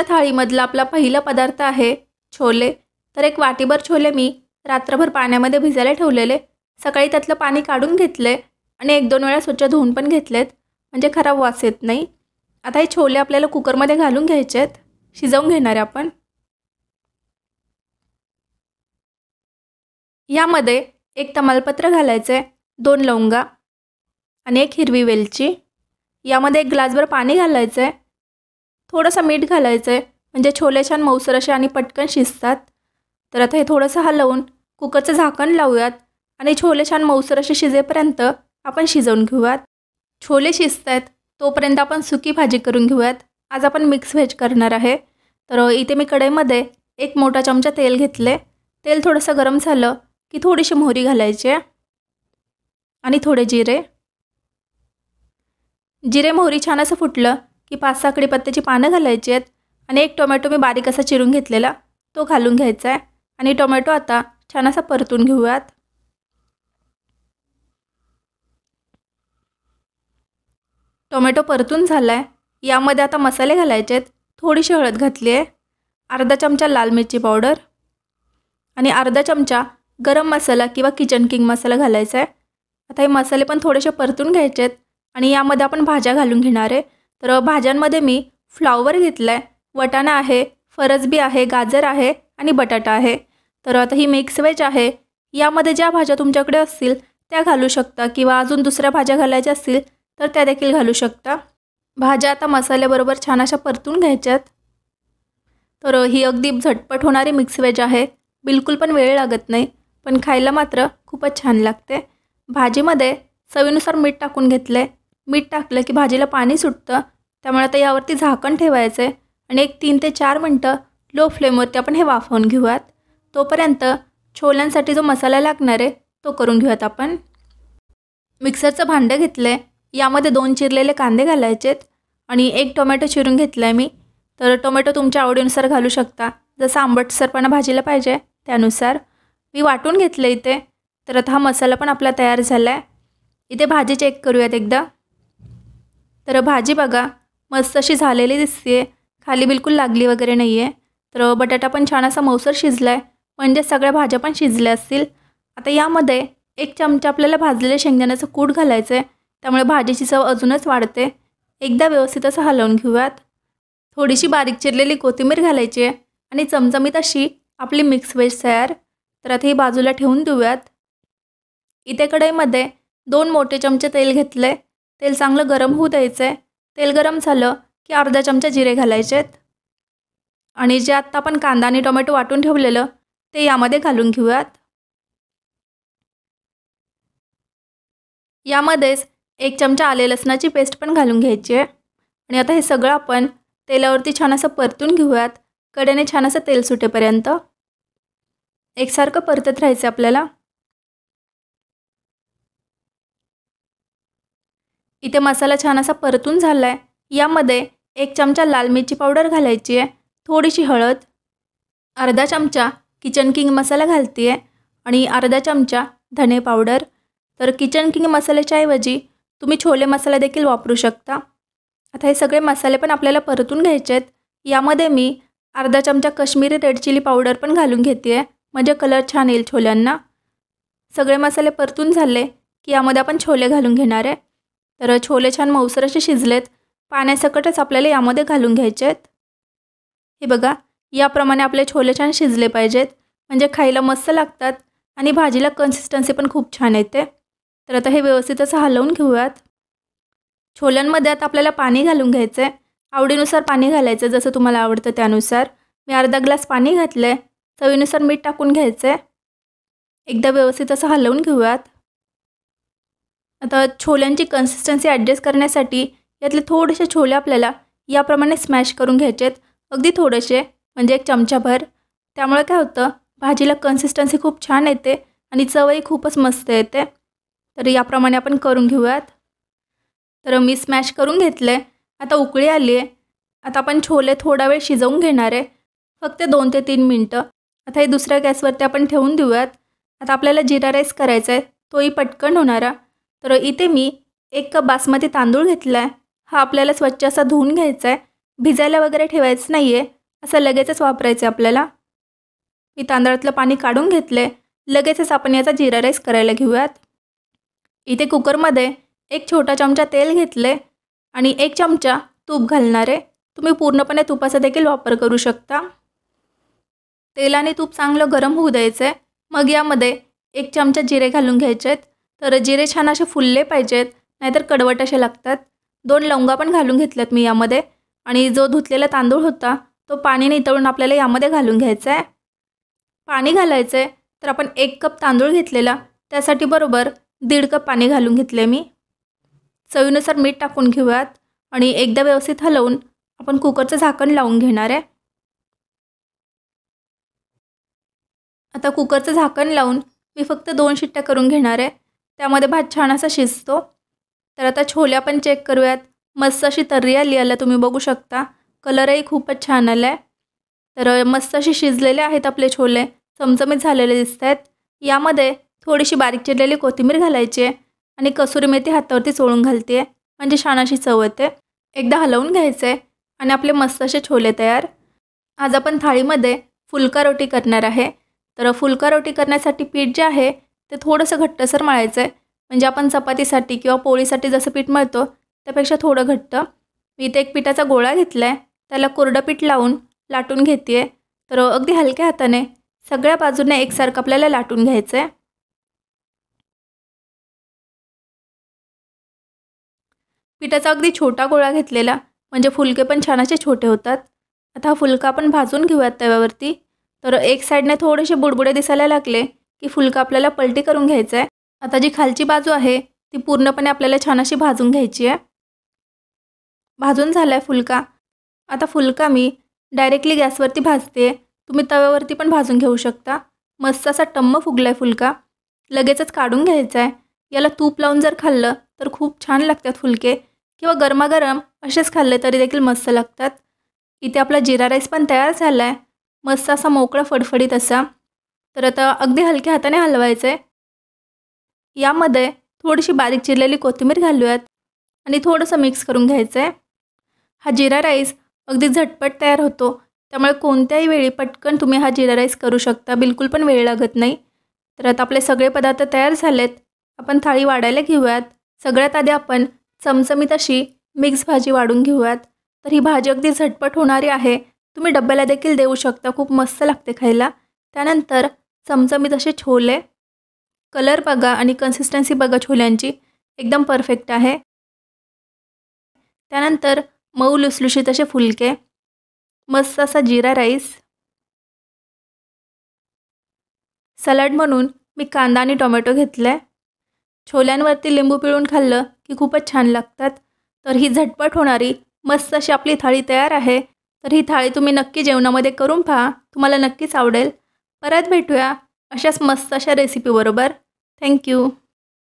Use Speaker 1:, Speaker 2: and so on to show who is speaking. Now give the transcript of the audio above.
Speaker 1: आजच्या थाळीमधला आपला पहिला पदार्थ आहे छोले तर एक वाटीभर छोले मी रात्रभर पाण्यामध्ये भिजायला ठेवलेले सकाळी त्यातलं पाणी काढून घेतले आणि एक दोन वेळा स्वच्छ धुवून पण घेतलेत म्हणजे खराब वास येत नाही आता हे छोले आपल्याला कुकरमध्ये घालून घ्यायचे आहेत शिजवून घेणार आहे आपण यामध्ये एक तमालपत्र घालायचं आहे दोन लवंगा आणि एक हिरवी वेलची यामध्ये एक ग्लासभर पाणी घालायचं आहे थोडंसं मीठ घालायचं आहे म्हणजे छोले छान मऊसर असे आणि पटकन शिजतात तर आता हे थोडंसं हलवून कुकरचं झाकण लावूयात आणि छोले छान मऊसर असे शिजेपर्यंत आपण शिजवून घेऊयात छोले शिजत आहेत तोपर्यंत आपण सुकी भाजी करून घेऊयात आज आपण मिक्स व्हेज करणार आहे तर इथे मी कढईमध्ये एक मोठा चमचा तेल घेतले तेल थोडंसं गरम झालं की थोडीशी मोहरी घालायची आणि थोडे जिरे जिरे मोहरी छान असं फुटलं की पाच सहा कडीपत्त्याची पानं घालायची आहेत आणि एक टोमॅटो मी बारीक असा चिरून घेतलेला तो घालून घ्यायचा आहे आणि टोमॅटो आता छान असा परतून घेऊयात टोमॅटो परतून झाला आहे यामध्ये आता मसाले घालायचे आहेत थोडीशी हळद घातली आहे अर्धा चमचा लाल मिरची पावडर आणि अर्धा चमचा गरम मसाला किंवा किचन किंग मसाला घालायचा आहे आता हे मसाले पण थोडेसे परतून घ्यायचे आहेत आणि यामध्ये आपण भाज्या घालून घेणार आहे तर भाज्यांमध्ये मी फ्लॉवर घेतलं आहे वटाणा आहे फरसबी आहे गाजर आहे आणि बटाटा आहे तर आता ही मिक्स वेज आहे यामध्ये ज्या भाज्या तुमच्याकडे असतील त्या घालू शकता किंवा अजून दुसऱ्या भाज्या घालायच्या असतील तर त्या देखील घालू शकता भाज्या आता मसाल्याबरोबर छान अशा परतून घ्यायच्यात तर ही अगदी झटपट होणारी मिक्स वेज आहे बिलकुल पण वेळ लागत नाही पण खायला मात्र खूपच छान लागते भाजीमध्ये चवीनुसार मीठ टाकून आहे मीठ टाकलं की भाजीला पाणी सुटतं त्यामुळे आता यावरती झाकण ठेवायचं आहे आणि एक तीन ते चार मिनटं लो फ्लेमवरती आपण हे वाफवून घेऊयात तोपर्यंत छोल्यांसाठी जो मसाला लागणार आहे तो करून घेऊयात आपण मिक्सरचं भांडं घेतलं आहे यामध्ये दोन चिरलेले कांदे घालायचेत आणि एक टोमॅटो चिरून घेतलं आहे मी तर टोमॅटो तुमच्या आवडीनुसार घालू शकता जसं आंबटसरपणा भाजीला पाहिजे त्यानुसार मी वाटून घेतलं इथे तर आता हा मसाला पण आपला तयार झाला आहे इथे भाजी चेक करूयात एकदा तर भाजी बघा मस्त अशी झालेली दिसते खाली बिलकुल लागली वगैरे नाही आहे तर बटाटा पण छान असा मौसर शिजला म्हणजे सगळ्या भाज्या पण शिजल्या असतील आता यामध्ये एक चमचा आपल्याला भाजलेल्या शेंगदाण्याचं कूट घालायचं आहे त्यामुळे भाजीची चव अजूनच वाढते एकदा व्यवस्थित असं हलवून घेऊयात थोडीशी बारीक चिरलेली कोथिंबीर घालायची आहे आणि चमचमीत अशी आपली मिक्स व्हेज तयार तर आता ही बाजूला ठेवून देऊयात इथे कढईमध्ये दोन मोठे चमचे तेल घेतले तेल चांगलं गरम होऊ द्यायचं आहे तेल गरम झालं की अर्धा चमचा जिरे घालायचे आहेत आणि जे आत्ता आपण कांदा आणि टोमॅटो वाटून ठेवलेलं ते यामध्ये घालून घेऊयात यामध्येच एक चमचा आले लसणाची पेस्ट पण घालून घ्यायची आहे आणि आता हे सगळं आपण तेलावरती छान असं परतून घेऊयात कड्याने छान असं तेल सुटेपर्यंत एकसारखं परतत राहायचं आपल्याला इथे मसाला छान असा परतून झाला आहे यामध्ये एक चमचा लाल मिरची पावडर घालायची आहे थोडीशी हळद अर्धा चमचा किचन किंग मसाला घालते आहे आणि अर्धा चमचा धने पावडर तर किचन किंग मसाल्याच्याऐवजी तुम्ही छोले मसाला देखील वापरू शकता आता हे सगळे मसाले पण आपल्याला परतून घ्यायचे आहेत यामध्ये मी अर्धा चमचा कश्मीरी रेड चिली पावडर पण घालून घेते आहे म्हणजे कलर छान येईल छोल्यांना सगळे मसाले परतून झाले की यामध्ये आपण छोले घालून घेणार आहे तर छोले छान मौसर असे शिजलेत पाण्यासकटच आपल्याला यामध्ये घालून घ्यायचे आहेत हे बघा याप्रमाणे आपले छोले छान शिजले पाहिजेत म्हणजे खायला मस्त लागतात आणि भाजीला कन्सिस्टन्सी पण खूप छान येते तर आता हे व्यवस्थित असं हलवून घेऊयात छोल्यांमध्ये आता आपल्याला पाणी घालून घ्यायचं आहे आवडीनुसार पाणी घालायचं जसं तुम्हाला आवडतं त्यानुसार मी अर्धा ग्लास पाणी घातलं आहे चवीनुसार मीठ टाकून घ्यायचं आहे एकदा व्यवस्थित असं हलवून घेऊयात आता छोल्यांची कन्सिस्टन्सी ॲडजस्ट करण्यासाठी यातले थोडेसे छोले आपल्याला याप्रमाणे स्मॅश करून घ्यायचे आहेत अगदी थोडेसे म्हणजे एक चमचाभर त्यामुळे काय होतं भाजीला कन्सिस्टन्सी खूप छान येते आणि चवही खूपच मस्त येते तर याप्रमाणे आपण करून घेऊयात तर मी स्मॅश करून घेतलं आहे आता उकळी आली आहे आता आपण छोले थोडा वेळ शिजवून घेणार आहे फक्त दोन ते तीन मिनटं आता हे दुसऱ्या गॅसवरती आपण ठेवून देऊयात आता आपल्याला जिरा राईस करायचा आहे तोही पटकन होणारा तर इथे मी एक कप बासमती तांदूळ घेतला आहे हा आपल्याला स्वच्छ असा धुवून घ्यायचा आहे भिजायला वगैरे ठेवायचं नाही आहे असं लगेचच वापरायचं आहे आपल्याला मी तांदळातलं पाणी काढून घेतलं आहे लगेचच आपण याचा जिरा राईस करायला घेऊयात इथे कुकरमध्ये एक छोटा चमचा तेल घेतले आणि एक चमचा तूप घालणार आहे तुम्ही पूर्णपणे तुपाचा देखील वापर करू शकता तेलाने तूप चांगलं गरम होऊ द्यायचं आहे मग यामध्ये एक चमचा जिरे घालून घ्यायचे आहेत तर जिरे छान असे फुलले पाहिजेत नाहीतर कडवट असे लागतात दोन लवंगा पण घालून घेतल्यात मी यामध्ये आणि जो धुतलेला तांदूळ होता तो पाणी नितळून आपल्याला यामध्ये घालून घ्यायचा आहे पाणी घालायचं आहे तर आपण एक कप तांदूळ घेतलेला त्यासाठी बरोबर दीड कप पाणी घालून घेतले मी चवीनुसार मीठ टाकून घेऊयात आणि एकदा व्यवस्थित हलवून आपण कुकरचं झाकण लावून घेणार आहे आता कुकरचं झाकण लावून मी फक्त दोन शिट्ट्या करून घेणार आहे त्यामध्ये भात छान असा शिजतो तर आता छोल्या पण चेक करूयात मस्त अशी तर्री आली आलं तुम्ही बघू शकता कलरही खूपच छान आला तर मस्त अशी शिजलेले आहेत आपले छोले चमचमीत झालेले दिसत आहेत यामध्ये थोडीशी बारीक चिरलेली कोथिंबीर घालायची आहे आणि कसुरी मेथी हातावरती चोळून घालते आहे म्हणजे छान अशी चव येते एकदा हलवून घ्यायचं आहे आणि आपले मस्त असे छोले तयार आज आपण थाळीमध्ये फुलका रोटी करणार आहे तर फुलका रोटी करण्यासाठी पीठ जे आहे ते थोडंसं घट्टसर मळायचं आहे म्हणजे आपण चपातीसाठी किंवा पोळीसाठी जसं पीठ मळतो त्यापेक्षा थोडं घट्ट मी इथे एक पिठाचा गोळा घेतला आहे त्याला कोरडं पीठ लावून लाटून घेते आहे तर अगदी हलक्या हाताने सगळ्या बाजूने एकसारखं आपल्याला लाटून घ्यायचं आहे पिठाचा अगदी छोटा गोळा घेतलेला म्हणजे फुलके पण छान असे छोटे होतात आता हा फुलका आपण भाजून घेऊयात तव्यावरती तर एक साईडने थोडेसे बुडबुडे दिसायला लागले की फुलका आपल्याला पलटी करून घ्यायचा आहे आता जी खालची बाजू आहे ती पूर्णपणे आपल्याला छान अशी भाजून घ्यायची आहे भाजून झाला आहे फुलका आता फुलका मी डायरेक्टली गॅसवरती भाजते तुम्ही तव्यावरती पण भाजून घेऊ शकता मस्त असा टम्म फुगला फुलका लगेचच काढून घ्यायचा आहे याला तूप लावून जर खाल्लं तर खूप छान लागतात फुलके किंवा गरमागरम असेच खाल्ले तरी देखील मस्त लागतात इथे आपला जिरा राईस पण तयार झाला आहे मस्त असा मोकळा फडफडीत असा तर आता अगदी हलक्या हाताने हलवायचं आहे यामध्ये थोडीशी बारीक चिरलेली कोथिंबीर घालूयात आणि थोडंसं मिक्स करून घ्यायचं आहे हा जिरा राईस अगदी झटपट तयार होतो त्यामुळे कोणत्याही वेळी पटकन तुम्ही हा जिरा राईस करू शकता बिलकुल पण वेळ लागत नाही तर आता आपले सगळे पदार्थ तयार झालेत आपण थाळी वाढायला घेऊयात सगळ्यात आधी आपण चमचमीत अशी मिक्स भाजी वाढून घेऊयात तर ही भाजी अगदी झटपट होणारी आहे तुम्ही डब्याला देखील देऊ शकता खूप मस्त लागते खायला त्यानंतर चमचमीत असे छोले कलर बघा आणि कन्सिस्टन्सी बघा छोल्यांची एकदम परफेक्ट आहे त्यानंतर मऊ लुसलुशीत असे फुलके मस्त असा जिरा राईस सलाड म्हणून मी कांदा आणि टोमॅटो घेतले छोल्यांवरती लिंबू पिळून खाल्लं की खूपच छान लागतात तर ही झटपट होणारी मस्त अशी आपली थाळी तयार आहे तर ही थाळी तुम्ही नक्की जेवणामध्ये करून पहा तुम्हाला नक्कीच आवडेल परत भेटूया अशाच मस्त अशा रेसिपीबरोबर थँक्यू